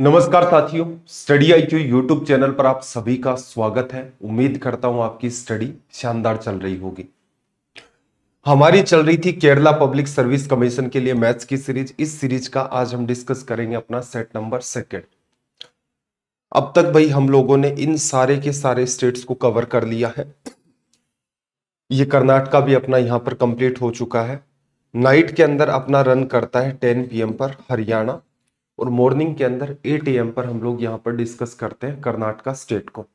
नमस्कार साथियों Study I Q YouTube channel पर आप सभी का स्वागत है उम्मीद करता हूं आपकी स्टडी शानदार चल रही होगी हमारी चल रही थी केरला पब्लिक सर्विस कमीशन के लिए मैथ्स की सीरीज इस सीरीज का आज हम डिस्कस करेंगे अपना सेट नंबर सेकेंड अब तक भाई हम लोगों ने इन सारे के सारे स्टेट्स को कवर कर लिया है ये कर्नाटका भी अपना यहां पर कंप्लीट हो चुका है नाइट के अंदर अपना रन करता है 10 पीएम पर हरियाणा और मॉर्निंग के अंदर एट एम पर हम लोग यहाँ पर डिस्कस करते हैं कर्नाटका स्टेट को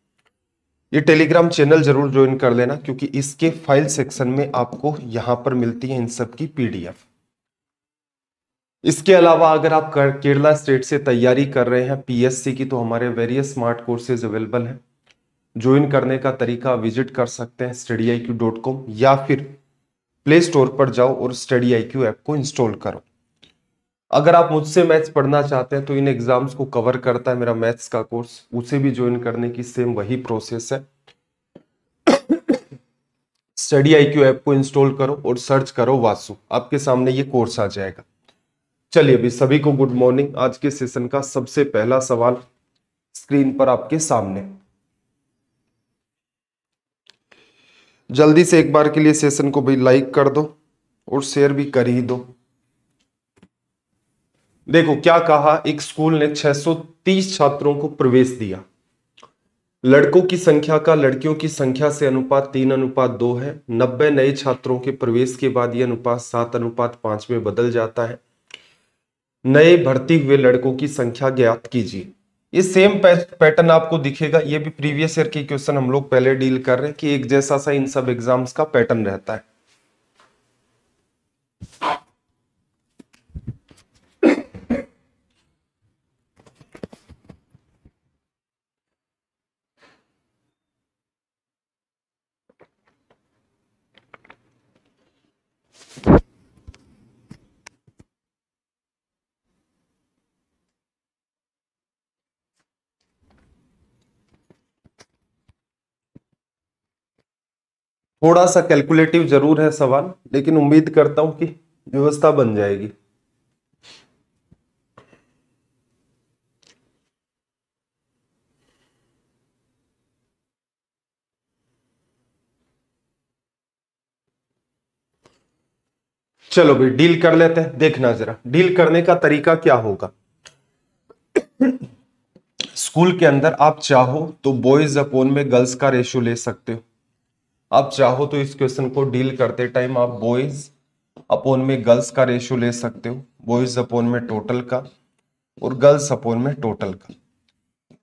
ये टेलीग्राम चैनल जरूर ज्वाइन कर लेना क्योंकि इसके फाइल सेक्शन में आपको यहाँ पर मिलती है इन सब की पीडीएफ इसके अलावा अगर आप कर, केरला स्टेट से तैयारी कर रहे हैं पीएससी की तो हमारे वेरियस स्मार्ट कोर्सेज अवेलेबल हैं ज्वाइन करने का तरीका विजिट कर सकते हैं स्टडी या फिर प्ले स्टोर पर जाओ और स्टडी आई ऐप को इंस्टॉल करो अगर आप मुझसे मैथ्स पढ़ना चाहते हैं तो इन एग्जाम्स को कवर करता है मेरा मैथ्स का कोर्स उसे भी ज्वाइन करने की सेम वही प्रोसेस है स्टडी आई क्यू ऐप को इंस्टॉल करो और सर्च करो वासु आपके सामने ये कोर्स आ जाएगा चलिए अभी सभी को गुड मॉर्निंग आज के सेशन का सबसे पहला सवाल स्क्रीन पर आपके सामने जल्दी से एक बार के लिए सेशन को भी लाइक कर दो और शेयर भी कर ही दो देखो क्या कहा एक स्कूल ने 630 छात्रों को प्रवेश दिया लड़कों की संख्या का लड़कियों की संख्या से अनुपात तीन अनुपात दो है नब्बे नए छात्रों के प्रवेश के बाद यह अनुपात सात अनुपात पांच में बदल जाता है नए भर्ती हुए लड़कों की संख्या ज्ञात कीजिए ये सेम पैटर्न आपको दिखेगा ये भी प्रीवियस ईयर के क्वेश्चन हम लोग पहले डील कर रहे हैं कि एक जैसा सा इन सब एग्जाम्स का पैटर्न रहता है थोड़ा सा कैलकुलेटिव जरूर है सवाल लेकिन उम्मीद करता हूं कि व्यवस्था बन जाएगी चलो भाई डील कर लेते हैं देखना जरा डील करने का तरीका क्या होगा स्कूल के अंदर आप चाहो तो बॉयज अपोन में गर्ल्स का रेशियो ले सकते हो आप चाहो तो इस क्वेश्चन को डील करते टाइम आप बॉयज अपोन में गर्ल्स का रेशियो ले सकते हो बॉयज अपोन में टोटल का और गर्ल्स अपोन में टोटल का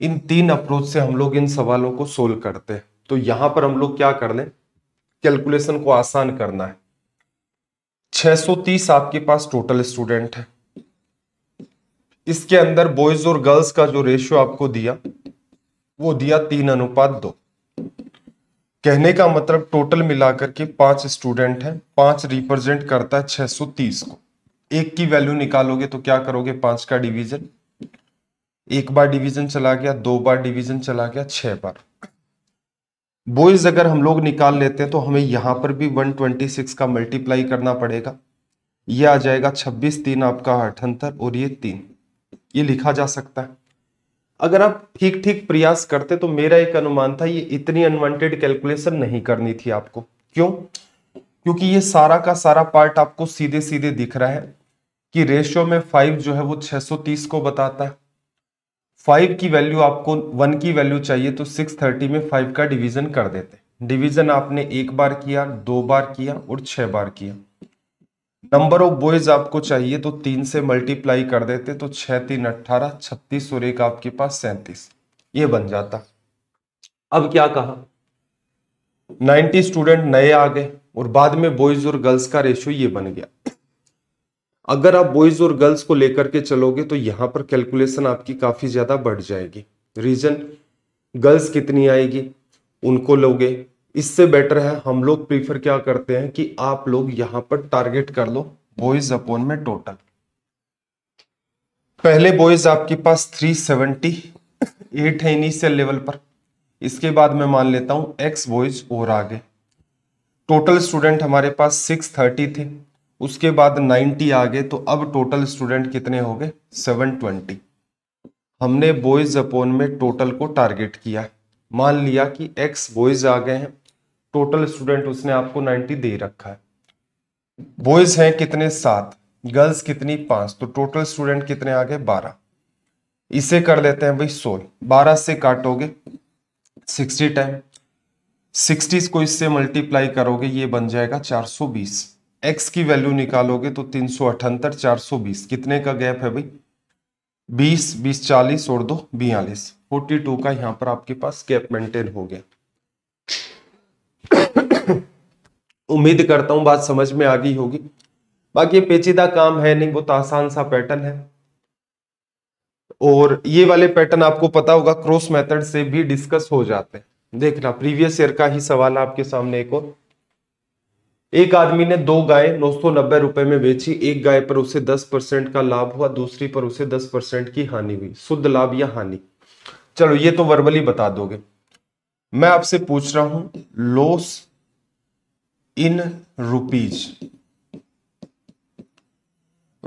इन तीन अप्रोच से हम लोग इन सवालों को सोल्व करते हैं तो यहां पर हम लोग क्या कर लें कैलकुलेशन को आसान करना है 630 आपके पास टोटल स्टूडेंट है इसके अंदर बॉयज और गर्ल्स का जो रेशियो आपको दिया वो दिया तीन अनुपात दो कहने का मतलब टोटल मिलाकर के पांच स्टूडेंट हैं पांच रिप्रेजेंट करता है 630 को एक की वैल्यू निकालोगे तो क्या करोगे पांच का डिवीजन एक बार डिवीजन चला गया दो बार डिवीजन चला गया छह बार बॉयज अगर हम लोग निकाल लेते हैं तो हमें यहां पर भी 126 का मल्टीप्लाई करना पड़ेगा ये आ जाएगा 26 तीन आपका अठहत्तर और ये तीन ये लिखा जा सकता है अगर आप ठीक ठीक प्रयास करते तो मेरा एक अनुमान था ये इतनी अनवांटेड कैलकुलेशन नहीं करनी थी आपको क्यों क्योंकि ये सारा का सारा पार्ट आपको सीधे सीधे दिख रहा है कि रेशियो में फाइव जो है वो 630 को बताता है फाइव की वैल्यू आपको वन की वैल्यू चाहिए तो 630 में फाइव का डिवीजन कर देते डिवीजन आपने एक बार किया दो बार किया और छह बार किया नंबर ऑफ बॉयज आपको चाहिए तो तीन से मल्टीप्लाई कर देते तो छह तीन अट्ठारह छत्तीस और एक आपके पास सैंतीस ये बन जाता अब क्या कहा 90 स्टूडेंट नए आ गए और बाद में बॉयज और गर्ल्स का रेशियो ये बन गया अगर आप बॉयज और गर्ल्स को लेकर के चलोगे तो यहां पर कैलकुलेशन आपकी काफी ज्यादा बढ़ जाएगी रीजन गर्ल्स कितनी आएगी उनको लोगे इससे बेटर है हम लोग प्रीफर क्या करते हैं कि आप लोग यहां पर टारगेट कर लो बॉयज अपॉन में टोटल पहले बॉयज आपके पास सेवेंटी एट है इनिशियल लेवल पर इसके बाद मैं मान लेता हूं एक्स बॉयज और आगे टोटल स्टूडेंट हमारे पास 630 थे उसके बाद 90 आ गए तो अब टोटल स्टूडेंट कितने हो गए 720 हमने बॉयज अपॉन में टोटल को टारगेट किया मान लिया कि एक्स बॉयज आ गए हैं टोटल स्टूडेंट उसने आपको 90 दे रखा है बॉयज हैं कितने सात गर्ल्स कितनी पांच तो टोटल स्टूडेंट कितने आ गए बारह इसे कर लेते हैं भाई सोलह बारह से काटोगे सिक्सटी टाइम सिक्सटी को इससे मल्टीप्लाई करोगे ये बन जाएगा चार सौ बीस एक्स की वैल्यू निकालोगे तो तीन सौ अठहत्तर चार सौ बीस कितने का गैप है भाई बीस बीस चालीस और दो बयालीस फोर्टी टू का यहाँ पर आपके पास गैप मेंटेन हो गया उम्मीद करता हूं बात समझ में आ गई होगी बाकी पेचीदा काम है नहीं बहुत आसान सा पैटर्न है और ये वाले पैटर्न आपको पता होगा क्रॉस मेथड से भी डिस्कस हो जाते हैं देखना प्रीवियस ईयर का ही सवाल है आपके सामने एक और एक आदमी ने दो गाय नौ सौ नब्बे रुपए में बेची एक गाय पर उसे दस परसेंट का लाभ हुआ दूसरी पर उसे दस परसेंट की हानि हुई शुद्ध लाभ या हानि चलो ये तो वर्बली बता दोगे मैं आपसे पूछ रहा हूं लॉस इन रुपीज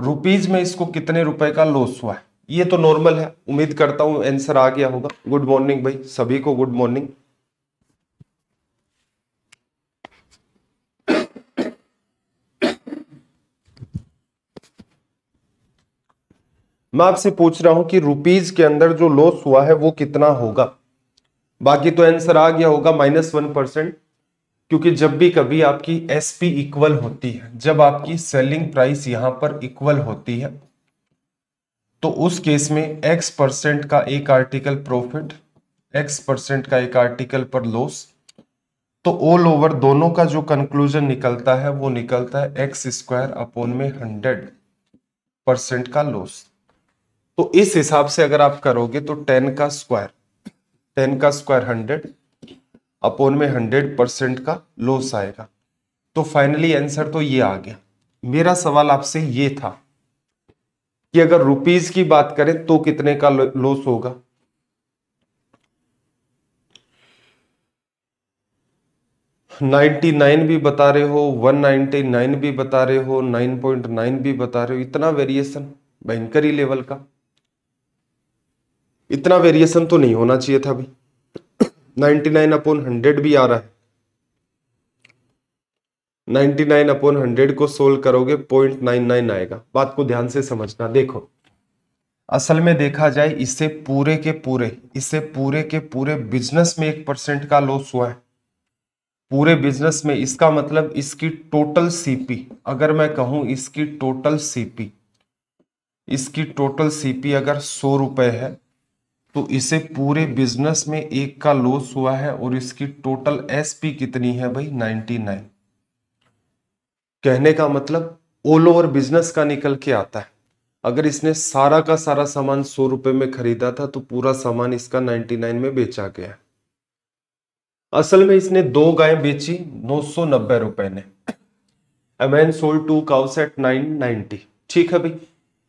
रुपीज में इसको कितने रुपए का लॉस हुआ है ये तो नॉर्मल है उम्मीद करता हूं आंसर आ गया होगा गुड मॉर्निंग भाई सभी को गुड मॉर्निंग मैं आपसे पूछ रहा हूं कि रुपीज के अंदर जो लॉस हुआ है वो कितना होगा बाकी तो आंसर आ गया होगा माइनस वन परसेंट क्योंकि जब भी कभी आपकी एस पी इक्वल होती है जब आपकी सेलिंग प्राइस यहां पर इक्वल होती है तो उस केस में एक्स परसेंट का एक आर्टिकल प्रॉफिट एक्स परसेंट का एक आर्टिकल पर लॉस तो ऑल ओवर दोनों का जो कंक्लूजन निकलता है वो निकलता है एक्स स्क्वायर अपॉन में हंड्रेड परसेंट का लॉस तो इस हिसाब से अगर आप करोगे तो टेन का स्क्वायर टेन का स्क्वायर हंड्रेड अपोन में हंड्रेड परसेंट का लॉस आएगा तो फाइनली आंसर तो ये आ गया मेरा सवाल आपसे ये था कि अगर रुपीज की बात करें तो कितने का लॉस होगा नाइन्टी नाइन भी बता रहे हो वन नाइन्टी नाइन भी बता रहे हो नाइन पॉइंट नाइन भी बता रहे हो इतना वेरिएशन भयंकर ही लेवल का इतना वेरिएशन तो नहीं होना चाहिए था भाई नाइन्टी नाइन अपॉन हंड्रेड भी आ रहा है नाइन्टी नाइन अपॉन हंड्रेड को सोल्व करोगे पॉइंट नाइन नाइन आएगा बात को ध्यान से समझना देखो असल में देखा जाए इससे पूरे के पूरे इससे पूरे के पूरे बिजनेस में एक परसेंट का लॉस हुआ है पूरे बिजनेस में इसका मतलब इसकी टोटल सीपी अगर मैं कहूं इसकी टोटल सीपी इसकी टोटल सीपी अगर सौ रुपए है तो इसे पूरे बिजनेस में एक का लॉस हुआ है और इसकी टोटल एसपी कितनी है भाई 99 कहने का मतलब ऑल ओवर बिजनेस का निकल के आता है अगर इसने सारा का सारा सामान सौ रुपए में खरीदा था तो पूरा सामान इसका 99 में बेचा गया असल में इसने दो गाय बेची नौ सौ नब्बे रुपए ने a man man sold two cows at nine ninety ठीक है भाई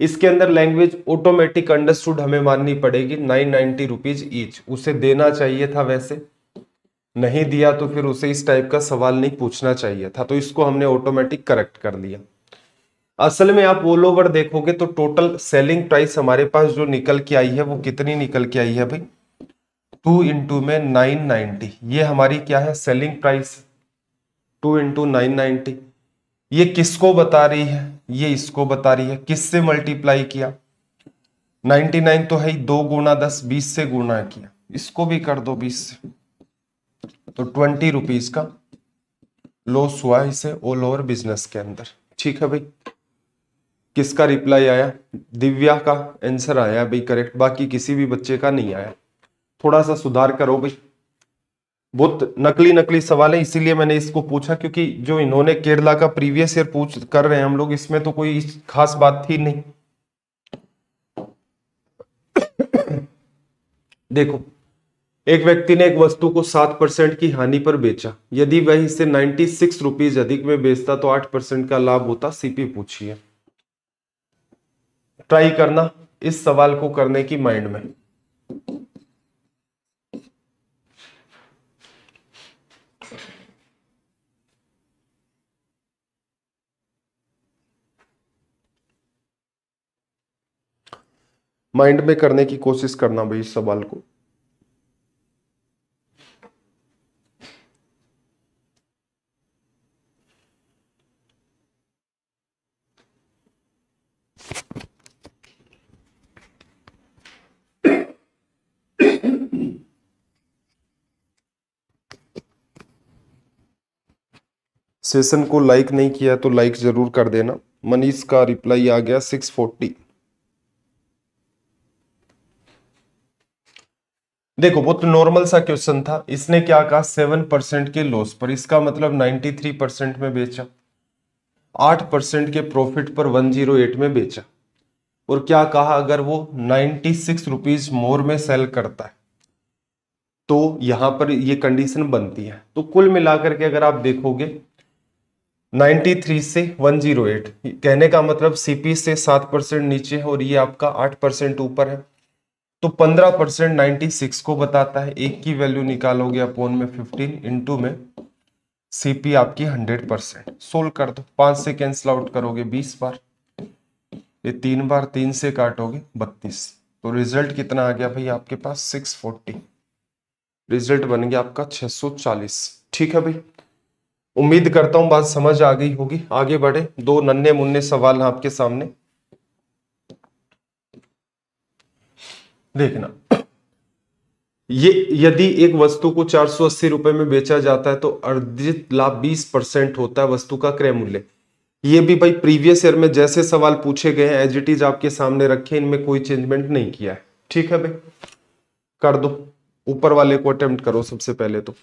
इसके अंदर लैंग्वेज ऑटोमेटिक अंडरस्टूड हमें माननी पड़ेगी नाइन नाइनटी रुपीज ईच उसे देना चाहिए था वैसे नहीं दिया तो फिर उसे इस टाइप का सवाल नहीं पूछना चाहिए था तो इसको हमने ऑटोमेटिक करेक्ट कर लिया असल में आप ऑल ओवर देखोगे तो टोटल सेलिंग प्राइस हमारे पास जो निकल के आई है वो कितनी निकल के आई है भाई टू इंटू में नाइन नाइनटी ये हमारी क्या है selling price two into nine ninety ये किसको बता रही है ये इसको बता रही है किससे मल्टीप्लाई किया 99 तो है ही दो गुना दस बीस से गुना किया इसको भी कर दो बीस से तो ट्वेंटी रुपीज का लॉस हुआ इसे ऑल ओवर बिजनेस के अंदर ठीक है भाई किसका रिप्लाई आया दिव्या का आंसर आया भाई करेक्ट बाकी किसी भी बच्चे का नहीं आया थोड़ा सा सुधार करो भाई बहुत नकली नकली सवाल है इसीलिए मैंने इसको पूछा क्योंकि जो इन्होंने केरला का प्रीवियस ईयर पूछ कर रहे हैं हम लोग इसमें तो कोई खास बात थी नहीं देखो एक व्यक्ति ने एक वस्तु को सात परसेंट की हानि पर बेचा यदि वह इसे नाइन्टी सिक्स रुपीज अधिक में बेचता तो आठ परसेंट का लाभ होता सीपी पूछिए ट्राई करना इस सवाल को करने की माइंड में माइंड में करने की कोशिश करना भाई इस सवाल को सेशन को लाइक नहीं किया तो लाइक ज़रूर कर देना मनीष का रिप्लाई आ गया सिक्स फोर्टी देखो बहुत तो नॉर्मल सा क्वेश्चन था इसने क्या कहा सेवन परसेंट के लॉस पर इसका मतलब नाइनटी थ्री परसेंट में बेचा आठ परसेंट के प्रॉफिट पर वन जीरो एट में बेचा और क्या कहा अगर वो नाइनटी सिक्स रुपीज मोर में सेल करता है तो यहां पर ये कंडीशन बनती है तो कुल मिलाकर के अगर आप देखोगे 93 से 108 कहने का मतलब सीपी से सात परसेंट नीचे है और ये आपका आठ परसेंट ऊपर है तो 15 परसेंट नाइनटी को बताता है एक की वैल्यू निकालोगे अपोन में 15 इंटू में सीपी आपकी 100 परसेंट सोल्व कर दो पांच से कैंसिल आउट करोगे 20 बार ये तीन बार तीन से काटोगे 32 तो रिजल्ट कितना आ गया भाई आपके पास 640 रिजल्ट बन गया आपका 640 ठीक है भाई उम्मीद करता हूं बात समझ आ गई होगी आगे बढ़े दो नन्हे मुन्ने सवाल आपके सामने देखना ये यदि एक वस्तु को चार सौ अस्सी रुपए में बेचा जाता है तो अर्जित लाभ बीस परसेंट होता है वस्तु का क्रय मूल्य ये भी भाई प्रीवियस ईयर में जैसे सवाल पूछे गए हैं एज इट इज आपके सामने रखे इनमें कोई चेंजमेंट नहीं किया है ठीक है भाई कर दो ऊपर वाले को अटेम्प्ट करो सबसे पहले तो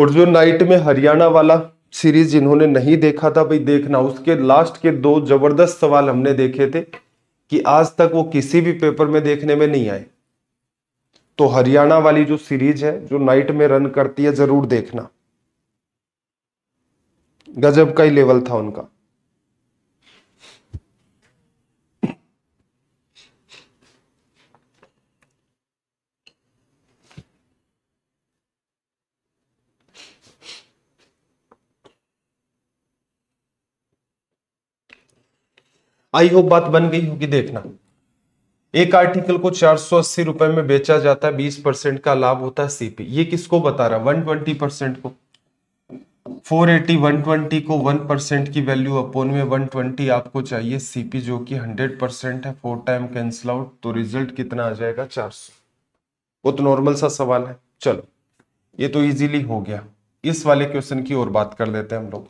और जो नाइट में हरियाणा वाला सीरीज जिन्होंने नहीं देखा था भाई देखना उसके लास्ट के दो जबरदस्त सवाल हमने देखे थे कि आज तक वो किसी भी पेपर में देखने में नहीं आए तो हरियाणा वाली जो सीरीज है जो नाइट में रन करती है जरूर देखना गजब का ही लेवल था उनका आई होप बात बन गई होगी देखना एक आर्टिकल को चार सौ अस्सी रुपए में बेचा जाता है बीस परसेंट का लाभ होता है सीपी ये किसको बता रहा है वन ट्वेंटी परसेंट को फोर एटी वन ट्वेंटी को वन परसेंट की वैल्यू अपोन में वन ट्वेंटी आपको चाहिए सीपी जो कि हंड्रेड परसेंट है फोर टाइम कैंसिल आउट तो रिजल्ट कितना आ जाएगा चार सौ तो नॉर्मल सा सवाल है चलो ये तो इजीली हो गया इस वाले क्वेश्चन की ओर बात कर लेते हैं हम लोग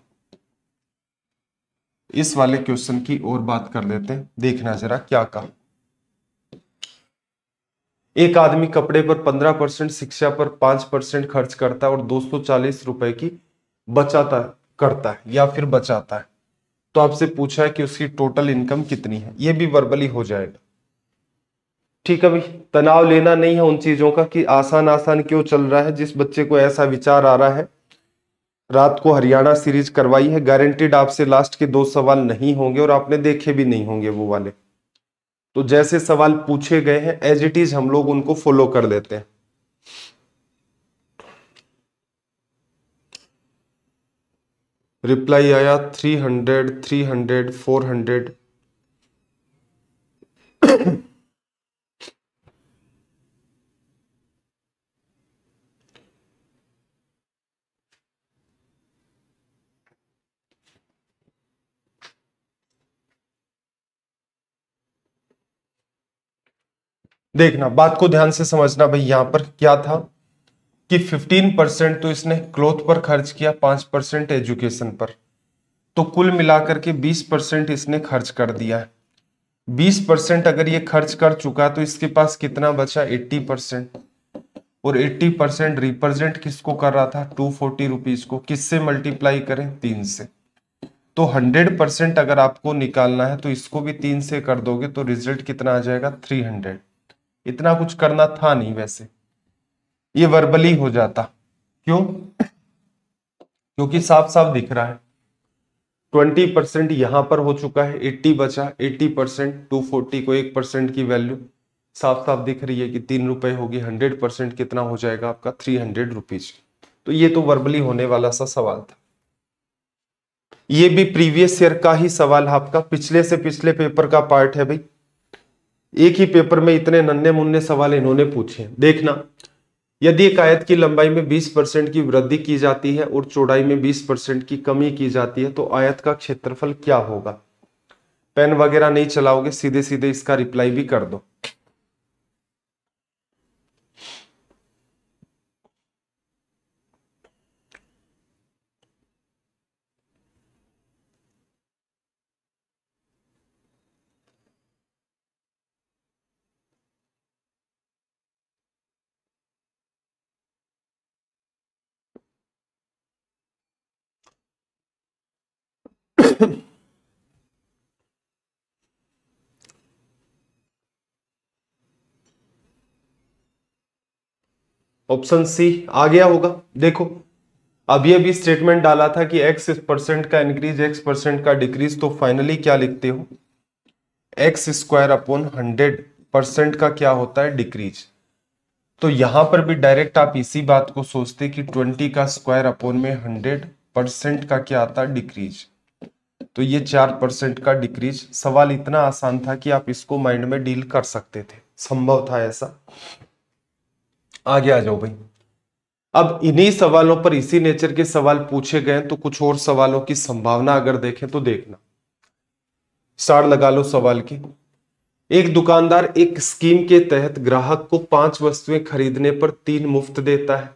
इस वाले क्वेश्चन की और बात कर लेते हैं देखना जरा क्या कहा एक आदमी कपड़े पर पंद्रह परसेंट शिक्षा पर पांच परसेंट खर्च करता है और दो सौ चालीस रुपए की बचाता करता है या फिर बचाता है तो आपसे पूछा है कि उसकी टोटल इनकम कितनी है यह भी वर्बली हो जाएगा ठीक है भाई तनाव लेना नहीं है उन चीजों का कि आसान आसान क्यों चल रहा है जिस बच्चे को ऐसा विचार आ रहा है रात को हरियाणा सीरीज करवाई है गारंटेड आपसे लास्ट के दो सवाल नहीं होंगे और आपने देखे भी नहीं होंगे वो वाले तो जैसे सवाल पूछे गए हैं एज इट इज हम लोग उनको फॉलो कर लेते हैं रिप्लाई आया three hundred three hundred four hundred देखना बात को ध्यान से समझना भाई यहां पर क्या था कि 15 परसेंट तो इसने क्लोथ पर खर्च किया 5 परसेंट एजुकेशन पर तो कुल मिलाकर के 20 परसेंट इसने खर्च कर दिया है 20 परसेंट अगर ये खर्च कर चुका तो इसके पास कितना बचा 80 परसेंट और 80 परसेंट रिप्रेजेंट किसको कर रहा था टू फोर्टी को किससे मल्टीप्लाई करें तीन से तो 100 परसेंट अगर आपको निकालना है तो इसको भी तीन से कर दोगे तो रिजल्ट कितना आ जाएगा 300 इतना कुछ करना था नहीं वैसे ये वर्बली हो जाता क्यों क्योंकि साफ साफ दिख रहा है ट्वेंटी परसेंट यहां पर हो चुका है एट्टी बचा एट्टी परसेंट टू फोर्टी को एक परसेंट की वैल्यू साफ साफ दिख रही है कि तीन रुपए होगी हंड्रेड परसेंट कितना हो जाएगा आपका थ्री हंड्रेड रुपीज तो ये तो वर्बली होने वाला सा सवाल था ये भी प्रीवियस ईयर का ही सवाल है आपका पिछले से पिछले पेपर का पार्ट है भाई एक ही पेपर में इतने नन्हे मुन्ने सवाल इन्होंने पूछे देखना यदि एक आयत की लंबाई में 20 परसेंट की वृद्धि की जाती है और चौड़ाई में 20 परसेंट की कमी की जाती है तो आयत का क्षेत्रफल क्या होगा पेन वगैरह नहीं चलाओगे सीधे सीधे इसका रिप्लाई भी कर दो ऑप्शन सी आ गया होगा देखो अभी अभी स्टेटमेंट डाला था कि एक्स परसेंट का इंक्रीज एक्स परसेंट का डिक्रीज तो फाइनली क्या लिखते हो x square upon hundred percent का क्या होता है डिक्रीज तो यहां पर भी डायरेक्ट आप इसी बात को सोचते कि ट्वेंटी का स्क्वायर अपॉन में हंड्रेड परसेंट का क्या आता है डिक्रीज तो ये चार परसेंट का डिक्रीज सवाल इतना आसान था कि आप इसको माइंड में डील कर सकते थे संभव था ऐसा आगे आ जाओ भाई अब इन्हीं सवालों पर इसी नेचर के सवाल पूछे गए तो कुछ और सवालों की संभावना अगर देखें तो देखना साड़ लगा लो सवाल की एक दुकानदार एक स्कीम के तहत ग्राहक को पांच वस्तुएं खरीदने पर तीन मुफ्त देता है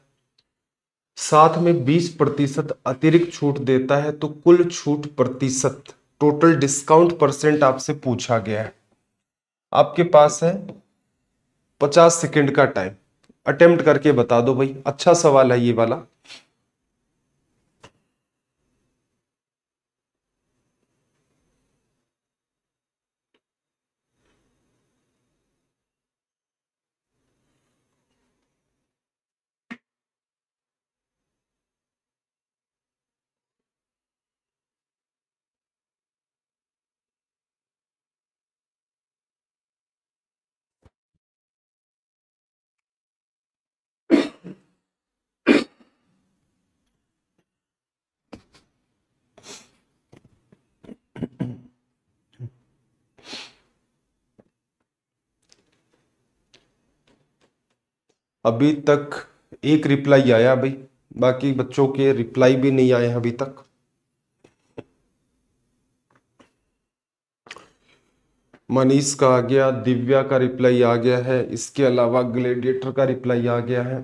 साथ में बीस प्रतिशत अतिरिक्त छूट देता है तो कुल छूट प्रतिशत टोटल डिस्काउंट परसेंट आपसे पूछा गया है आपके पास है पचास सेकंड का टाइम अटेम्प्ट करके बता दो भाई अच्छा सवाल है ये वाला अभी तक एक रिप्लाई आया भाई बाकी बच्चों के रिप्लाई भी नहीं आए अभी तक मनीष का आ गया दिव्या का रिप्लाई आ गया है इसके अलावा ग्लेडिएटर का रिप्लाई आ गया है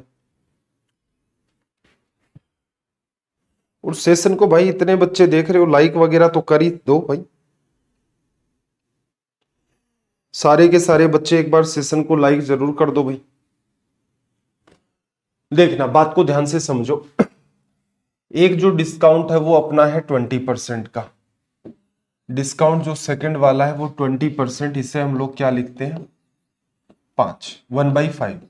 और सेशन को भाई इतने बच्चे देख रहे हो लाइक वगैरह तो कर ही दो भाई सारे के सारे बच्चे एक बार सेशन को लाइक जरूर कर दो भाई देखना बात को ध्यान से समझो एक जो डिस्काउंट है वो अपना है ट्वेंटी परसेंट का डिस्काउंट जो सेकंड वाला है वो ट्वेंटी परसेंट इसे हम लोग क्या लिखते हैं पांच वन बाई फाइव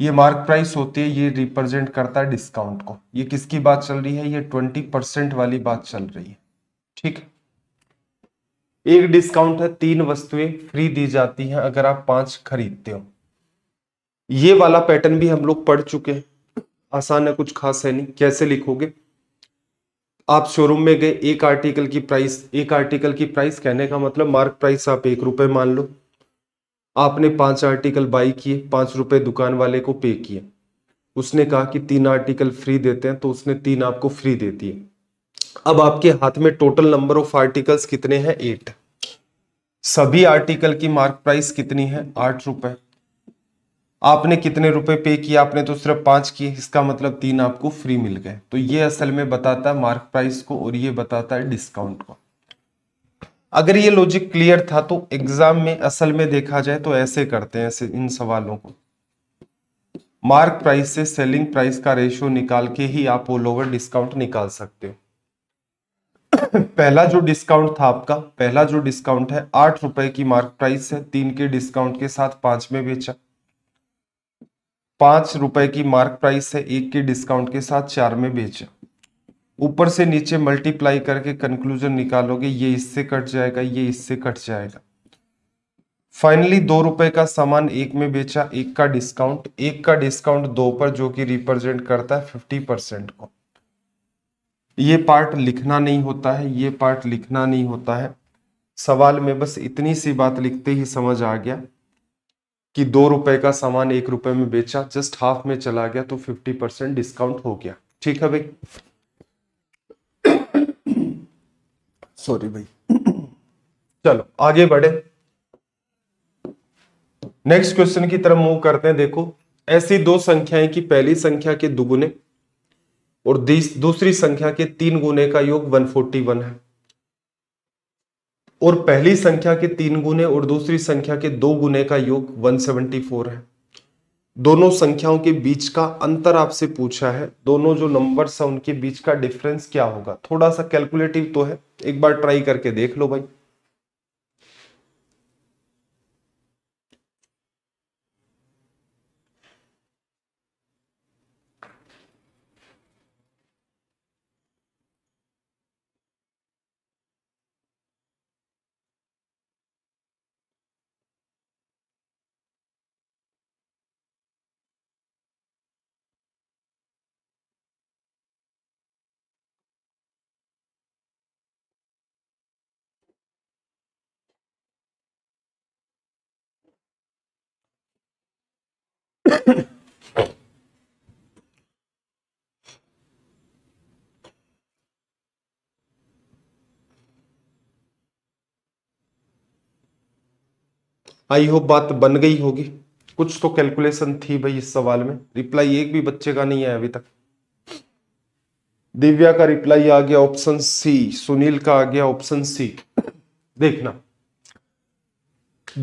ये मार्क प्राइस होती है ये रिप्रेजेंट करता है डिस्काउंट को ये किसकी बात चल रही है ये ट्वेंटी परसेंट वाली बात चल रही है ठीक है एक डिस्काउंट है तीन वस्तुएं फ्री दी जाती हैं अगर आप पांच खरीदते हो ये वाला पैटर्न भी हम लोग पढ़ चुके हैं आसान है कुछ खास है नहीं कैसे लिखोगे आप शोरूम में गए एक आर्टिकल की प्राइस एक आर्टिकल की प्राइस कहने का मतलब मार्क प्राइस आप एक रुपए मान लो आपने पांच आर्टिकल बाई किए पांच रुपए दुकान वाले को पे किए उसने कहा कि तीन आर्टिकल फ्री देते हैं तो उसने तीन आपको फ्री दे दिए अब आपके हाथ में टोटल नंबर ऑफ आर्टिकल्स कितने हैं एट सभी आर्टिकल की मार्क प्राइस कितनी है आठ रुपए आपने कितने रुपए पे किए आपने तो सिर्फ पांच किए इसका मतलब तीन आपको फ्री मिल गए तो ये असल में बताता है मार्क प्राइस को और ये बताता है डिस्काउंट को अगर ये लॉजिक क्लियर था तो एग्जाम में असल में देखा जाए तो ऐसे करते हैं ऐसे इन सवालों को मार्क प्राइस से सेलिंग प्राइस का रेशियो निकाल के ही आप ऑल ओवर डिस्काउंट निकाल सकते हो पहला जो डिस्काउंट था आपका पहला जो डिस्काउंट है आठ रुपए की मार्क प्राइस है तीन के डिस्काउंट के साथ पांच में बेचा पांच रुपए की मार्क प्राइस है एक के डिस्काउंट के साथ चार में बेचा ऊपर से नीचे मल्टीप्लाई करके कंक्लूजन निकालोगे ये इससे कट जाएगा ये इससे कट जाएगा फाइनली दो रुपए का सामान एक में बेचा एक का डिस्काउंट एक का डिस्काउंट दो पर जो कि रिप्रेजेंट करता है फिफ्टी परसेंट को ये पार्ट लिखना नहीं होता है ये पार्ट लिखना नहीं होता है सवाल में बस इतनी सी बात लिखते ही समझ आ गया कि दो रुपए का सामान एक रुपए में बेचा जस्ट हाफ में चला गया तो फिफ्टी परसेंट डिस्काउंट हो गया ठीक है भाई सॉरी भाई चलो आगे बढ़े नेक्स्ट क्वेश्चन की तरफ मूव करते हैं देखो ऐसी दो संख्याएं की पहली संख्या के दुगुने और दूसरी संख्या के तीन गुने का योग 141 है और पहली संख्या के तीन गुने और दूसरी संख्या के दो गुने का योग 174 है दोनों संख्याओं के बीच का अंतर आपसे पूछा है दोनों जो नंबर्स है उनके बीच का डिफरेंस क्या होगा थोड़ा सा कैलकुलेटिव तो है एक बार ट्राई करके देख लो भाई आई होप बात बन गई होगी कुछ तो कैलकुलेशन थी भाई इस सवाल में रिप्लाई एक भी बच्चे का नहीं है अभी तक दिव्या का रिप्लाई आ गया ऑप्शन सी सुनील का आ गया ऑप्शन सी देखना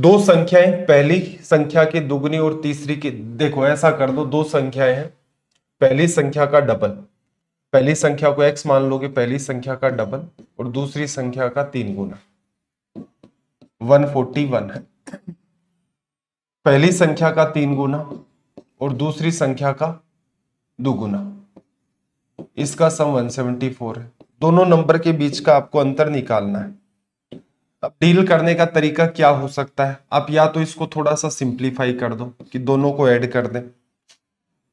दो संख्याएं पहली संख्या के दुगनी और तीसरी के देखो ऐसा कर दो दो संख्याएं हैं पहली संख्या का डबल पहली संख्या को एक्स मान लोगे पहली संख्या का डबल और दूसरी संख्या का तीन गुना 141 है पहली संख्या का तीन गुना और दूसरी संख्या का दुगुना इसका सम 174 है दोनों नंबर के बीच का आपको अंतर निकालना है अब डील करने का तरीका क्या हो सकता है आप या तो इसको थोड़ा सा सिंप्लीफाई कर दो कि दोनों को ऐड कर दें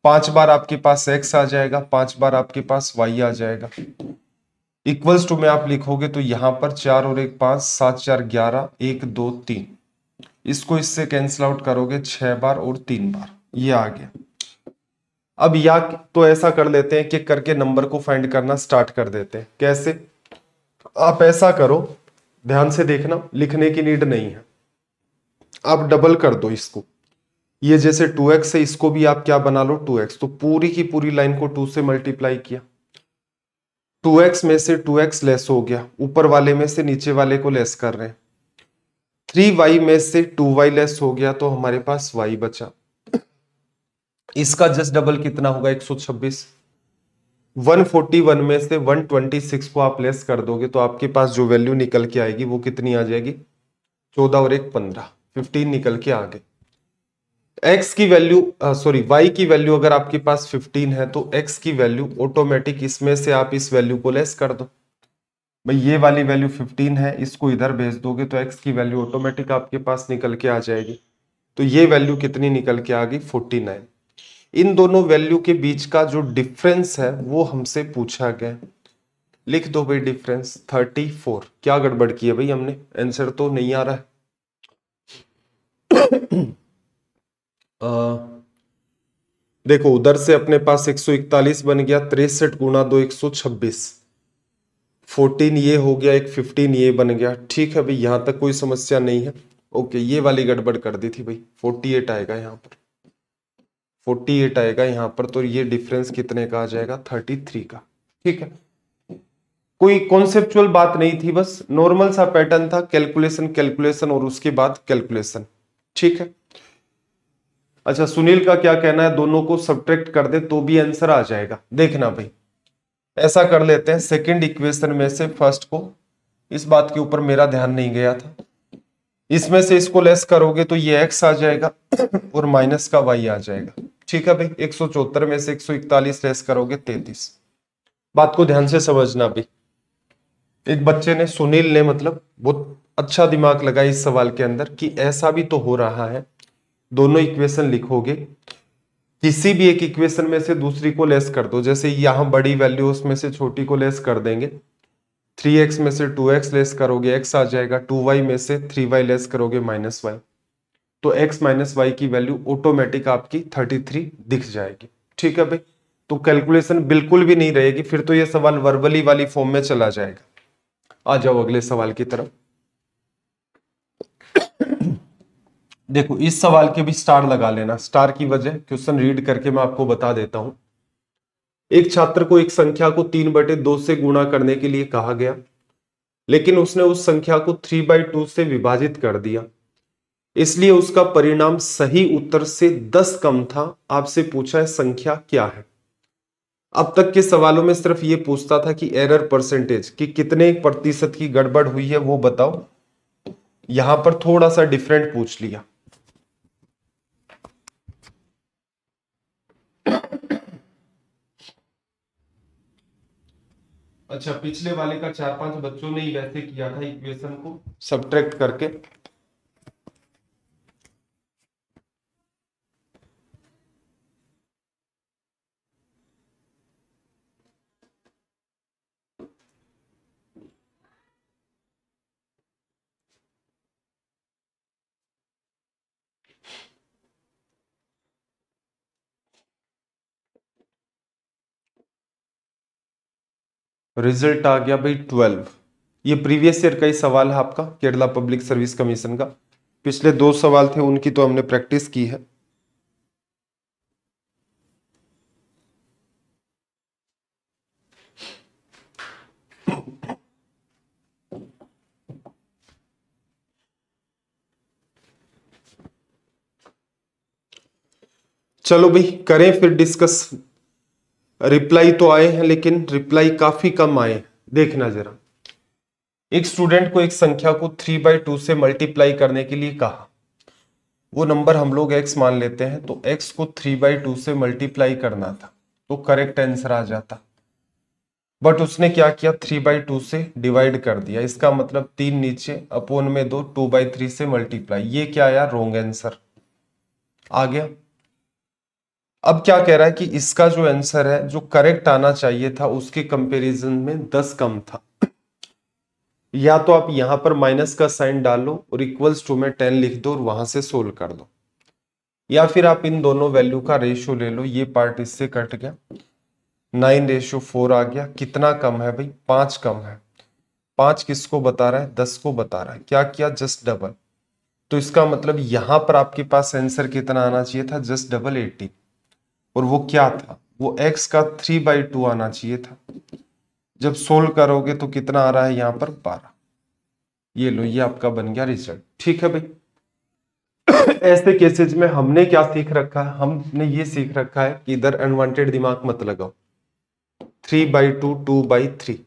पांच बार आपके पास एक्स आ जाएगा पांच बार आपके पास वाई आ जाएगा इक्वल्स टू में आप लिखोगे तो यहां पर चार और एक पांच सात चार ग्यारह एक दो तीन इसको इससे कैंसिल आउट करोगे छह बार और तीन बार ये आ गया अब या तो ऐसा कर लेते हैं कि करके नंबर को फाइंड करना स्टार्ट कर देते हैं कैसे आप ऐसा करो ध्यान से देखना लिखने की नीड नहीं है आप डबल कर दो इसको ये जैसे 2x है इसको भी आप क्या बना लो 2x तो पूरी की पूरी लाइन को 2 से मल्टीप्लाई किया 2x में से 2x लेस हो गया ऊपर वाले में से नीचे वाले को लेस कर रहे हैं थ्री वाई में से टू वाई लेस हो गया तो हमारे पास वाई बचा इसका जस्ट डबल कितना होगा 126 141 में से 126 को आप लेस कर दोगे तो आपके पास जो वैल्यू निकल के आएगी वो कितनी आ जाएगी 14 और एक 15 15 निकल के आ गए x की वैल्यू सॉरी y की वैल्यू अगर आपके पास 15 है तो x की वैल्यू ऑटोमेटिक इसमें से आप इस वैल्यू को लेस कर दो भाई ये वाली वैल्यू 15 है इसको इधर भेज दोगे तो x की वैल्यू ऑटोमेटिक आपके पास निकल के आ जाएगी तो ये वैल्यू कितनी निकल के आ गई फोर्टी इन दोनों वैल्यू के बीच का जो डिफरेंस है वो हमसे पूछा गया लिख दो भाई डिफरेंस 34 क्या गड़बड़ की है भाई हमने आंसर तो नहीं आ रहा है आ, देखो उधर से अपने पास 141 बन गया तिरसठ गुना दो एक फोर्टीन ये हो गया एक फिफ्टीन ये बन गया ठीक है भाई यहाँ तक कोई समस्या नहीं है ओके ये वाली गड़बड़ कर दी थी भाई फोर्टी एट आएगा यहाँ पर फोर्टी एट आएगा यहाँ पर तो ये डिफरेंस कितने का आ जाएगा थर्टी थ्री का ठीक है कोई कॉन्सेप्चुअल बात नहीं थी बस नॉर्मल सा पैटर्न था कैलकुलेशन कैलकुलेशन और उसके बाद कैलकुलेशन ठीक है अच्छा सुनील का क्या कहना है दोनों को सब्ट्रैक्ट कर दे तो भी आंसर आ जाएगा देखना भाई ऐसा कर लेते हैं सेकेंड इक्वेशन में से फर्स्ट को इस बात के ऊपर मेरा ध्यान नहीं गया था इसमें से इसको लेस करोगे तो ये एक्स आ जाएगा और माइनस का वाई आ जाएगा ठीक है भाई एक में से एक लेस करोगे तैतीस बात को ध्यान से समझना भी एक बच्चे ने सुनील ने मतलब बहुत अच्छा दिमाग लगाया इस सवाल के अंदर कि ऐसा भी तो हो रहा है दोनों इक्वेशन लिखोगे किसी भी एक इक्वेशन में से दूसरी को लेस कर दो जैसे यहां बड़ी वैल्यू उसमें से छोटी को लेस कर देंगे थ्री एक्स में से टू एक्स लेस करोगे एक्स आ जाएगा टू वाई में से थ्री वाई लेस करोगे माइनस वाई तो एक्स माइनस वाई की वैल्यू ऑटोमेटिक आपकी थर्टी थ्री दिख जाएगी ठीक है भाई तो कैलकुलेशन बिल्कुल भी नहीं रहेगी फिर तो ये सवाल वर्बली वाली फॉर्म में चला जाएगा आ जाओ अगले सवाल की तरफ देखो इस सवाल के भी स्टार लगा लेना स्टार की वजह क्वेश्चन रीड करके मैं आपको बता देता हूं एक छात्र को एक संख्या को तीन बटे दो से गुणा करने के लिए कहा गया लेकिन उसने उस संख्या को थ्री बाई टू से विभाजित कर दिया इसलिए उसका परिणाम सही उत्तर से दस कम था आपसे पूछा है संख्या क्या है अब तक के सवालों में सिर्फ ये पूछता था कि एरर परसेंटेज कि कितने प्रतिशत की गड़बड़ हुई है वो बताओ यहां पर थोड़ा सा डिफरेंट पूछ लिया अच्छा पिछले वाले का चार पांच बच्चों ने ही वैसे किया था इक्वेशन को सब्ट्रैक्ट करके रिजल्ट आ गया भाई ट्वेल्व ये प्रीवियस ईयर का ही सवाल है आपका केरला पब्लिक सर्विस कमीशन का पिछले दो सवाल थे उनकी तो हमने प्रैक्टिस की है चलो भाई करें फिर डिस्कस रिप्लाई तो आए हैं लेकिन रिप्लाई काफी कम आए देखना जरा एक स्टूडेंट को एक संख्या को थ्री बाई टू से मल्टीप्लाई करने के लिए कहा वो नंबर हम लोग एक्स मान लेते हैं तो एक्स को थ्री बाई टू से मल्टीप्लाई करना था तो करेक्ट आंसर आ जाता बट उसने क्या किया थ्री बाई टू से डिवाइड कर दिया इसका मतलब तीन नीचे अपोन में दो टू बाई थ्री से मल्टीप्लाई ये क्या आया रोंग आंसर आ गया अब क्या कह रहा है कि इसका जो आंसर है जो करेक्ट आना चाहिए था उसके कंपैरिजन में दस कम था या तो आप यहां पर माइनस का साइन डालो और इक्वल्स टू में टेन लिख दो और वहां से सोल्व कर दो या फिर आप इन दोनों वैल्यू का रेशियो ले लो ये पार्ट इससे कट गया नाइन रेशियो फोर आ गया कितना कम है भाई पांच कम है पांच किसको बता रहा है दस को बता रहा है क्या किया जस्ट डबल तो इसका मतलब यहां पर आपके पास आंसर कितना आना चाहिए था जस्ट डबल एटी और वो क्या था वो x का थ्री बाई टू आना चाहिए था जब सोल्व करोगे तो कितना आ रहा है यहां पर बारह ये लो ये आपका बन गया रिजल्ट ठीक है भाई ऐसे केसेज में हमने क्या सीख रखा है हमने ये सीख रखा है कि इधर अनवांटेड दिमाग मत लगाओ three by two two by three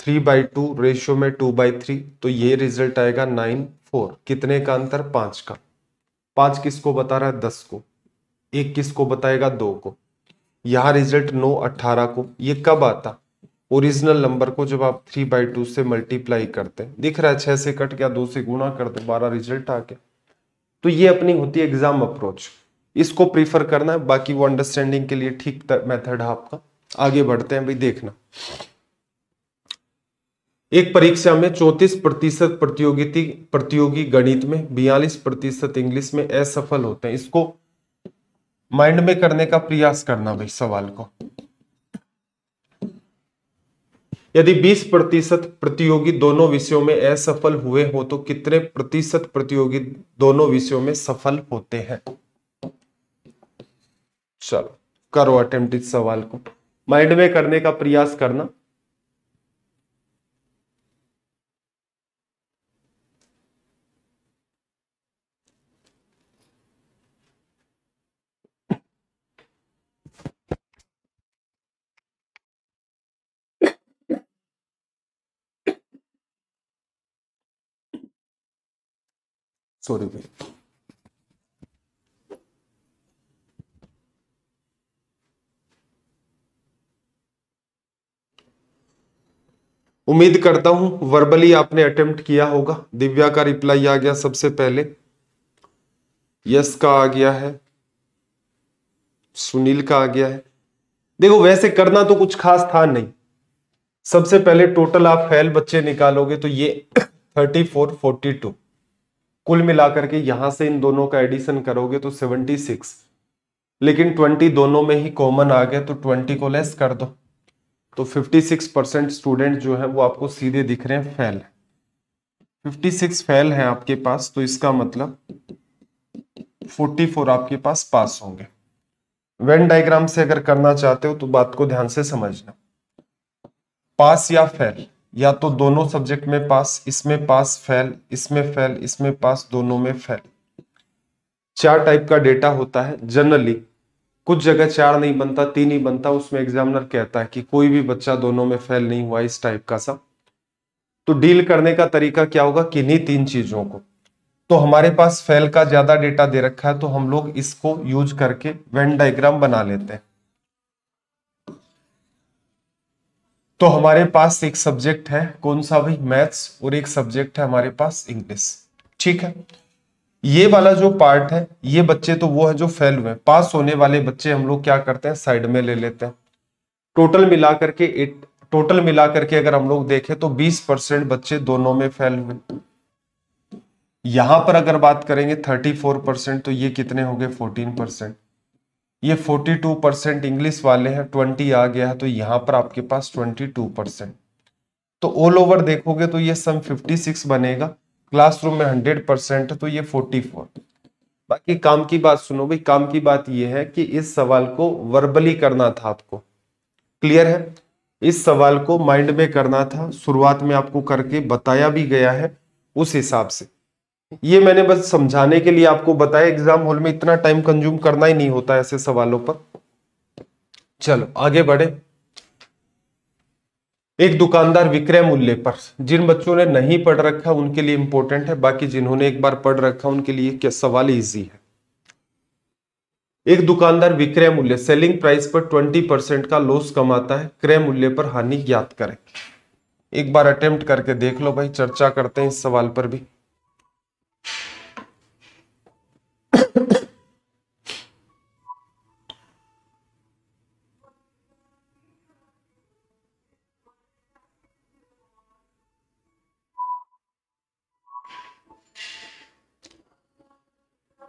three by two ratio में टू बाई थ्री तो ये रिजल्ट आएगा नाइन फोर कितने का अंतर पांच का पांच किसको बता रहा है दस को एक किसको बताएगा दो को यहाँ रिजल्ट नौ अट्ठारह को ये कब आता ओरिजिनल नंबर को जब आप थ्री बाई टू से मल्टीप्लाई करते हैं दिख रहा है छह से कट गया दो से गुणा कर दो बारह रिजल्ट आके तो ये अपनी होती है एग्जाम अप्रोच इसको प्रीफर करना है बाकी वो अंडरस्टैंडिंग के लिए ठीक मेथड है आपका आगे बढ़ते हैं भाई देखना एक परीक्षा में 34 प्रतिशत प्रतियोगी प्रतियोगी गणित में 42 प्रतिशत इंग्लिश में असफल होते हैं इसको माइंड में करने का प्रयास करना भाई सवाल को यदि 20 प्रतिशत प्रतियोगी दोनों विषयों में असफल हुए हो तो कितने प्रतिशत प्रतियोगी दोनों विषयों में सफल होते हैं चलो करो अटेम्प्ट इस सवाल को माइंड में करने का प्रयास करना सौ रुपये उम्मीद करता हूं वर्बली आपने अटेम्प्ट किया होगा दिव्या का रिप्लाई आ गया सबसे पहले यस का आ गया है सुनील का आ गया है देखो वैसे करना तो कुछ खास था नहीं सबसे पहले टोटल आप फैल बच्चे निकालोगे तो ये थर्टी फोर फोर्टी टू कुल मिलाकर के यहां से इन दोनों का एडिशन करोगे तो सेवेंटी सिक्स लेकिन ट्वेंटी दोनों में ही कॉमन आ गया तो ट्वेंटी को लेस कर दो तो फिफ्टी सिक्स परसेंट स्टूडेंट जो है वो आपको सीधे दिख रहे हैं फेल फिफ्टी सिक्स फेल है आपके पास तो इसका मतलब फोर्टी फोर आपके पास पास होंगे वेन डायग्राम से अगर करना चाहते हो तो बात को ध्यान से समझना पास या फेल या तो दोनों सब्जेक्ट में पास इसमें पास फेल इसमें फेल इसमें पास दोनों में फेल चार टाइप का डेटा होता है जनरली कुछ जगह चार नहीं बनता तीन ही बनता उसमें एग्जामिनर कहता है कि कोई भी बच्चा दोनों में फेल नहीं हुआ इस टाइप का सा तो डील करने का तरीका क्या होगा किन्हीं तीन चीजों को तो हमारे पास फेल का ज्यादा डेटा दे रखा है तो हम लोग इसको यूज करके वेन डायग्राम बना लेते हैं तो हमारे पास एक सब्जेक्ट है कौन सा भाई मैथ्स और एक सब्जेक्ट है हमारे पास इंग्लिश ठीक है ये वाला जो पार्ट है ये बच्चे तो वो है जो फेल हुए पास होने वाले बच्चे हम लोग क्या करते हैं साइड में ले लेते हैं टोटल मिला करके एट टोटल मिला करके अगर हम लोग देखें तो 20 परसेंट बच्चे दोनों में फेल हुए यहां पर अगर बात करेंगे 34 परसेंट तो ये कितने हो गए फोर्टीन परसेंट ये 42 परसेंट इंग्लिश वाले हैं 20 आ गया है तो यहाँ पर आपके पास 22 परसेंट तो ऑल ओवर देखोगे तो ये सम 56 बनेगा क्लासरूम में 100 परसेंट है तो ये 44 बाकी काम की बात सुनो भाई काम की बात ये है कि इस सवाल को वर्बली करना था आपको क्लियर है इस सवाल को माइंड में करना था शुरुआत में आपको करके बताया भी गया है उस हिसाब से ये मैंने बस समझाने के लिए आपको बताया एग्जाम हॉल में इतना टाइम कंज्यूम करना ही नहीं होता ऐसे सवालों पर चलो आगे बढ़े एक दुकानदार विक्रय मूल्य पर जिन बच्चों ने नहीं पढ़ रखा उनके लिए इंपॉर्टेंट है बाकी जिन्होंने एक बार पढ़ रखा उनके लिए क्या सवाल इजी है एक दुकानदार विक्रय मूल्य सेलिंग प्राइस पर ट्वेंटी परसेंट का लॉस कमाता है क्रय मूल्य पर हानि ज्ञात करें एक बार अटेम्प्ट करके देख लो भाई चर्चा करते हैं इस सवाल पर भी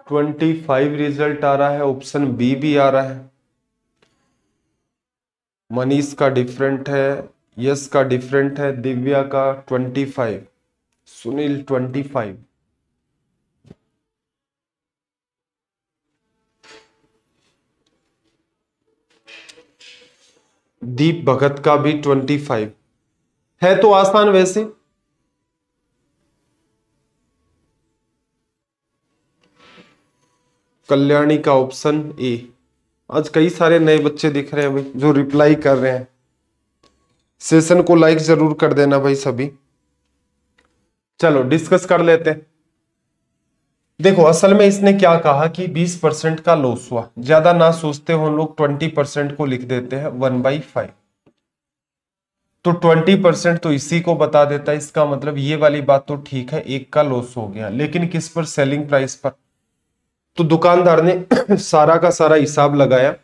ट्वेंटी फाइव रिजल्ट आ रहा है ऑप्शन बी भी आ रहा है मनीष का डिफरेंट है यश का डिफरेंट है दिव्या का twenty five Sunil twenty five Deep Bhagat का भी ट्वेंटी फाइव है तो आसान वैसे कल्याणी का ऑप्शन ए आज कई सारे नए बच्चे दिख रहे हैं भाई जो रिप्लाई कर रहे हैं सेशन को लाइक जरूर कर देना भाई सभी चलो डिस्कस कर लेते हैं देखो असल में इसने क्या कहा कि 20 परसेंट का लॉस हुआ ज्यादा ना सोचते हो लोग 20 परसेंट को लिख देते हैं वन बाई फाइव तो 20 परसेंट तो इसी को बता देता है इसका मतलब ये वाली बात तो ठीक है एक का लॉस हो गया लेकिन किस पर सेलिंग प्राइस पर तो दुकानदार ने सारा का सारा हिसाब लगाया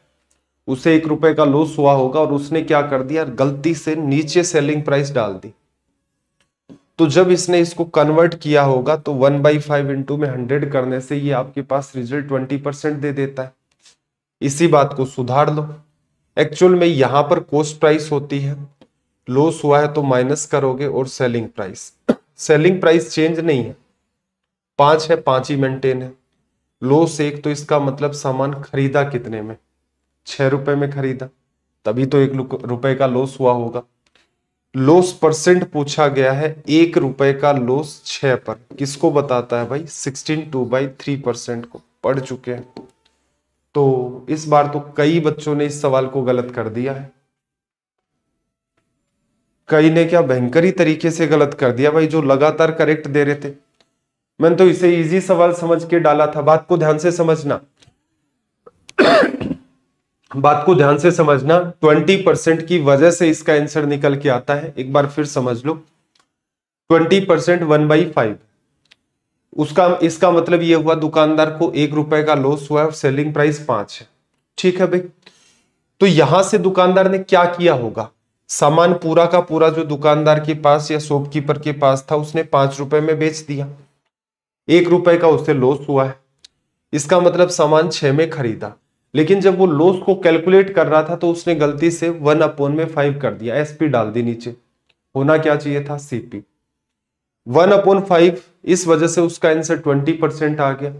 उसे एक रुपए का लॉस हुआ होगा और उसने क्या कर दिया गलती से नीचे सेलिंग प्राइस डाल दी तो जब इसने इसको कन्वर्ट किया होगा तो वन बाई फाइव इंटू में हंड्रेड करने से ये आपके पास रिजल्ट ट्वेंटी परसेंट दे देता है इसी बात को सुधार लो एक्चुअल में यहां पर कोस्ट प्राइस होती है लॉस हुआ है तो माइनस करोगे और selling price selling price change नहीं है पांच है पांच ही मेंटेन है लो सेक तो इसका मतलब सामान खरीदा कितने में छह रुपए में खरीदा तभी तो एक रुपए का लॉस हुआ होगा लॉस परसेंट पूछा गया है एक रुपए का लॉस छह पर किसको बताता है भाई sixteen two by three percent को पढ़ चुके हैं तो इस बार तो कई बच्चों ने इस सवाल को गलत कर दिया है कई ने क्या भयंकर ही तरीके से गलत कर दिया भाई जो लगातार करेक्ट दे रहे थे मैंने तो इसे इजी सवाल समझ के डाला था बात को ध्यान से समझना बात को ध्यान से समझना 20 परसेंट की वजह से इसका आंसर निकल के आता है एक बार फिर समझ लो 20 परसेंट वन बाई फाइव उसका इसका मतलब यह हुआ दुकानदार को एक रुपए का लॉस हुआ है और सेलिंग प्राइस पांच है ठीक है भाई तो यहां से दुकानदार ने क्या किया होगा सामान पूरा का पूरा जो दुकानदार के पास या शॉपकीपर के पास था उसने पांच रुपए में बेच दिया एक रुपए का उससे लॉस हुआ है इसका मतलब सामान छह में खरीदा लेकिन जब वो लॉस को कैलकुलेट कर रहा था तो उसने गलती से वन अपॉन में फाइव कर दिया एसपी डाल दी नीचे होना क्या चाहिए था सीपी वन अपॉन फाइव इस वजह से उसका आंसर ट्वेंटी परसेंट आ गया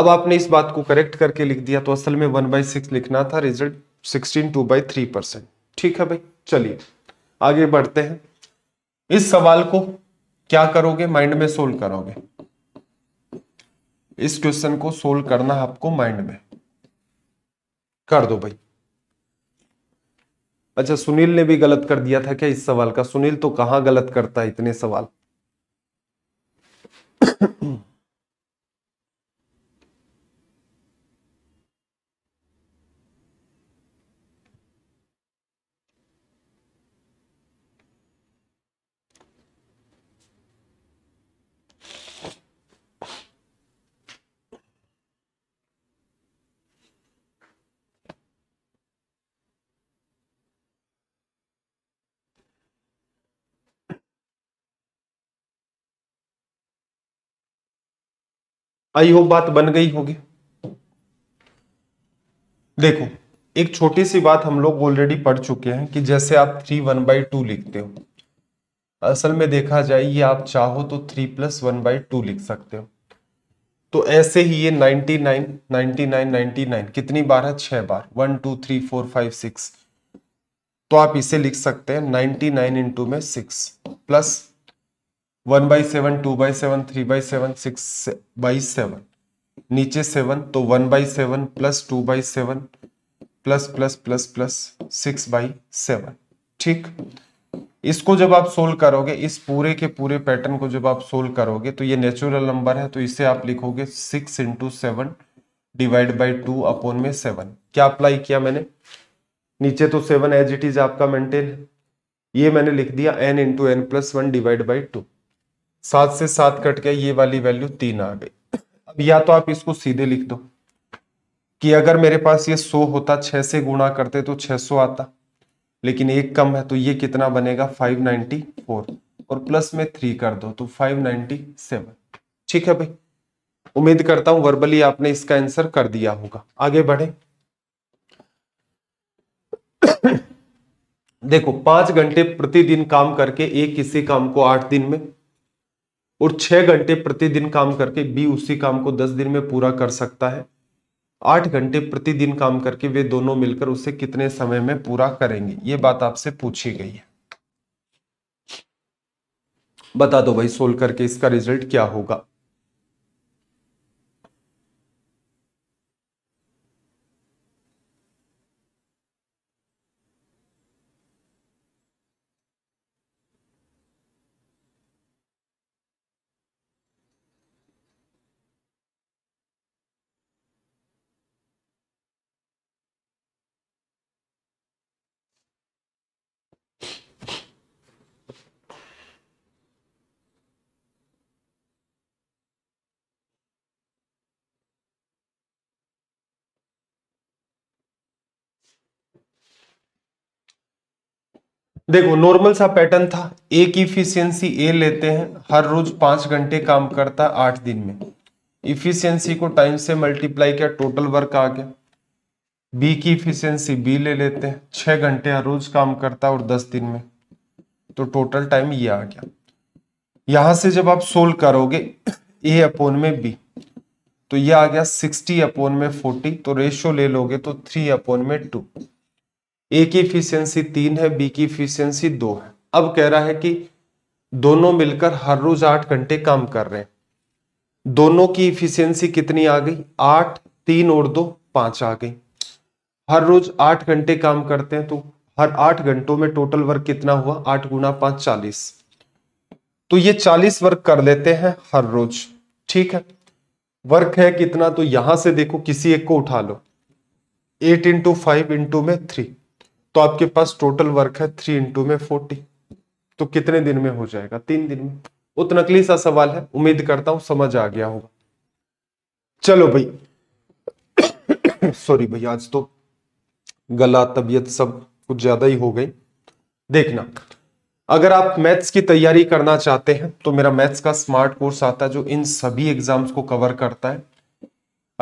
अब आपने इस बात को करेक्ट करके लिख दिया तो असल में वन बाई सिक्स लिखना था result sixteen two by three percent ठीक है भाई चलिए आगे बढ़ते हैं इस सवाल को क्या करोगे माइंड में सोल्व करोगे इस क्वेश्चन को सोल्व करना है आपको माइंड में कर दो भाई अच्छा सुनील ने भी गलत कर दिया था क्या इस सवाल का सुनील तो कहां गलत करता है इतने सवाल आई होप बात बन गई होगी देखो एक छोटी सी बात हम लोग ऑलरेडी पढ़ चुके हैं कि जैसे आप थ्री वन बाई टू लिखते हो असल में देखा जाए ये आप चाहो तो three plus one by two लिख सकते हो तो ऐसे ही ये ninety nine ninety nine ninety nine कितनी बार है छह बार one two three four five six तो आप इसे लिख सकते हैं नाइनटी नाइन इंटू में six plus one by seven two by seven three by seven six by seven नीचे सेवन तो one by seven plus two by seven plus plus plus plus six by seven ठीक इसको जब आप solve करोगे इस पूरे के पूरे पैटर्न को जब आप सोल्व करोगे तो ये नेचुरल नंबर है तो इसे आप लिखोगे six into seven divide by two upon में सेवन क्या अप्लाई किया मैंने नीचे तो सेवन एज इट इज आपका मेंटेन ये मैंने लिख दिया n into n plus one divide by two सात से सात कट गया ये वाली वैल्यू तीन आ गई अब या तो आप इसको सीधे लिख दो कि अगर मेरे पास ये सो होता छह से गुणा करते तो छह सौ आता लेकिन एक कम है तो ये कितना बनेगा फाइव नाइनटी फोर और प्लस में थ्री कर दो तो फाइव नाइनटी सेवन ठीक है भाई उम्मीद करता हूं वर्बली आपने इसका आंसर कर दिया होगा आगे बढ़े देखो पांच घंटे प्रतिदिन काम करके एक किसी काम को आठ दिन में और छह घंटे प्रतिदिन काम करके बी उसी काम को दस दिन में पूरा कर सकता है आठ घंटे प्रतिदिन काम करके वे दोनों मिलकर उसे कितने समय में पूरा करेंगे ये बात आपसे पूछी गई है बता दो भाई सोल्व करके इसका रिजल्ट क्या होगा देखो नॉर्मल सा पैटर्न था ए की इफिशियंसी ए लेते हैं हर रोज पांच घंटे काम करता आठ दिन में इफिशियंसी को टाइम से मल्टीप्लाई किया टोटल वर्क आ गया बी की इफिशियंसी बी ले लेते हैं छह घंटे हर रोज काम करता और दस दिन में तो टोटल टाइम ये आ गया यहां से जब आप सोल्व करोगे ए अपोन में बी तो ये आ गया सिक्सटी अपोन में फोर्टी तो रेशियो ले लोगे तो थ्री अपोन में टू ए की इफिशियंसी तीन है बी की इफिशियंसी दो है अब कह रहा है कि दोनों मिलकर हर रोज आठ घंटे काम कर रहे हैं दोनों की इफिशियंसी कितनी आ गई आठ तीन और दो पांच आ गई हर रोज आठ घंटे काम करते हैं तो हर आठ घंटों में टोटल वर्क कितना हुआ आठ गुना पांच चालीस तो ये चालीस वर्क कर लेते हैं हर रोज ठीक है वर्क है कितना तो यहां से देखो किसी एक को उठा लो एट इंटू फाइव इंटू में थ्री तो आपके पास टोटल वर्क है थ्री इंटू में फोर्टी तो कितने दिन में हो जाएगा तीन दिन में उत नकली सा सवाल है उम्मीद करता हूं समझ आ गया होगा चलो भाई सॉरी भाई आज तो गला तबियत सब कुछ ज्यादा ही हो गई देखना अगर आप मैथ्स की तैयारी करना चाहते हैं तो मेरा मैथ्स का स्मार्ट कोर्स आता है जो इन सभी एग्जाम्स को कवर करता है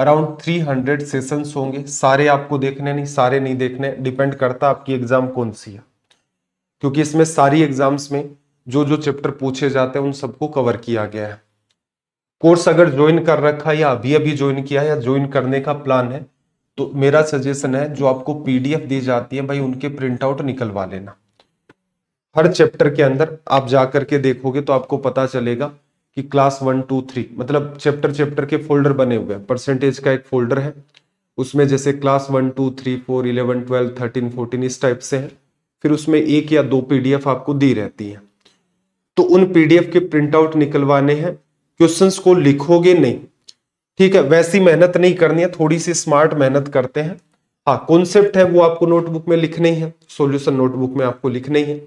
अराउंड 300 सेशंस होंगे सारे आपको देखने नहीं सारे नहीं देखने डिपेंड करता आपकी एग्जाम कौन सी है क्योंकि इसमें सारी एग्जाम्स में जो जो चैप्टर पूछे जाते हैं उन सबको कवर किया गया है कोर्स अगर ज्वाइन कर रखा है या अभी अभी ज्वाइन किया है या ज्वाइन करने का प्लान है तो मेरा सजेशन है जो आपको पीडीएफ दी जाती है भाई उनके प्रिंट आउट निकलवा लेना हर चैप्टर के अंदर आप जाकर के देखोगे तो आपको पता चलेगा कि क्लास वन टू थ्री मतलब चैप्टर चैप्टर के फोल्डर बने हुए हैं परसेंटेज का एक फोल्डर है उसमें जैसे class one two three four eleven twelve thirteen fourteen इस टाइप से है फिर उसमें एक या दो पीडीएफ आपको दी रहती है तो उन पीडीएफ के प्रिंट आउट निकलवाने हैं क्वेश्चंस को लिखोगे नहीं ठीक है वैसी मेहनत नहीं करनी है थोड़ी सी स्मार्ट मेहनत करते हैं हाँ कॉन्सेप्ट है वो आपको नोटबुक में लिखना ही है सॉल्यूशन नोटबुक में आपको लिखना ही है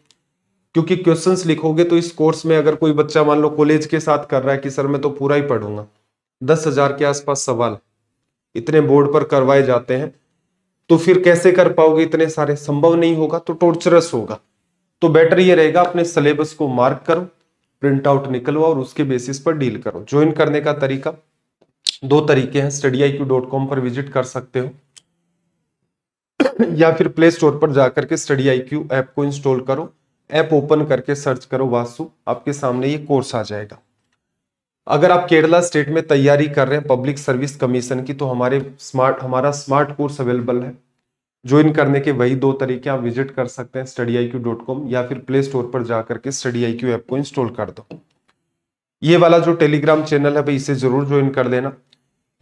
क्योंकि क्वेश्चंस लिखोगे तो इस कोर्स में अगर कोई बच्चा मान लो कॉलेज के साथ कर रहा है कि सर मैं तो पूरा ही पढ़ूंगा दस हजार के आसपास सवाल इतने बोर्ड पर करवाए जाते हैं तो फिर कैसे कर पाओगे इतने सारे संभव नहीं होगा तो टोर्चरस होगा तो बेटर ये रहेगा अपने सिलेबस को मार्क करो प्रिंट आउट निकलवाओ और उसके बेसिस पर डील करो ज्वाइन करने का तरीका दो तरीके हैं स्टडी पर विजिट कर सकते हो या फिर प्ले स्टोर पर जाकर के स्टडी आई क्यू ऐप को इंस्टॉल करो ऐप ओपन करके सर्च करो वास्तु आपके सामने ये कोर्स आ जाएगा अगर आप केरला स्टेट में तैयारी कर रहे हैं पब्लिक सर्विस कमीशन की तो हमारे स्मार्ट हमारा स्मार्ट कोर्स अवेलेबल है ज्वाइन करने के वही दो तरीके आप विजिट कर सकते हैं Study I Q dot com या फिर प्ले स्टोर पर जाकर के स्टडी आई क्यू ऐप को इंस्टॉल कर दो ये वाला जो टेलीग्राम चैनल है भाई इसे जरूर ज्वाइन कर लेना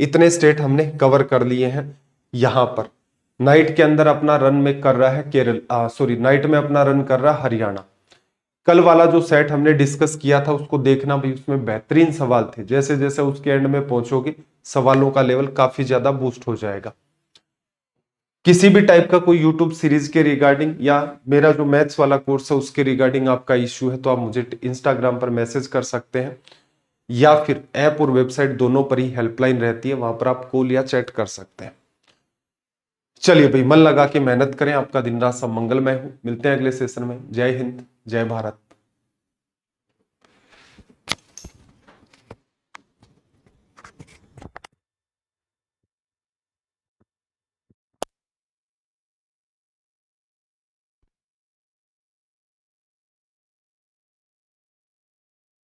इतने स्टेट हमने कवर कर लिए हैं यहां पर नाइट के अंदर अपना रन में कर रहा है केरल सॉरी नाइट में अपना रन कर रहा है हरियाणा कल वाला जो सेट हमने डिस्कस किया था उसको देखना भी उसमें बेहतरीन सवाल थे जैसे जैसे उसके एंड में पहुंचोगे सवालों का लेवल काफी ज्यादा बूस्ट हो जाएगा किसी भी टाइप का कोई यूट्यूब सीरीज के रिगार्डिंग या मेरा जो मैथ्स वाला कोर्स है उसके रिगार्डिंग आपका इश्यू है तो आप मुझे इंस्टाग्राम पर मैसेज कर सकते हैं या फिर ऐप और वेबसाइट दोनों पर ही हेल्पलाइन रहती है वहां पर आप कॉल या चैट कर सकते हैं चलिए भाई मन लगा के मेहनत करें आपका दिन रात सब मंगलमय हो मिलते हैं अगले सेशन में जय हिंद जय भारत